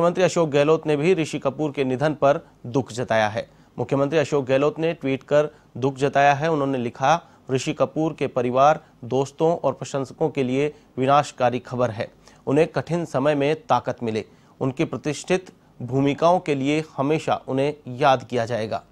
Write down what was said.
मुख्यमंत्री अशोक गहलोत ने भी ऋषि कपूर के निधन पर दुख जताया है मुख्यमंत्री अशोक गहलोत ने ट्वीट कर दुख जताया है उन्होंने लिखा ऋषि कपूर के परिवार दोस्तों और प्रशंसकों के लिए विनाशकारी खबर है उन्हें कठिन समय में ताकत मिले उनकी प्रतिष्ठित भूमिकाओं के लिए हमेशा उन्हें याद किया जाएगा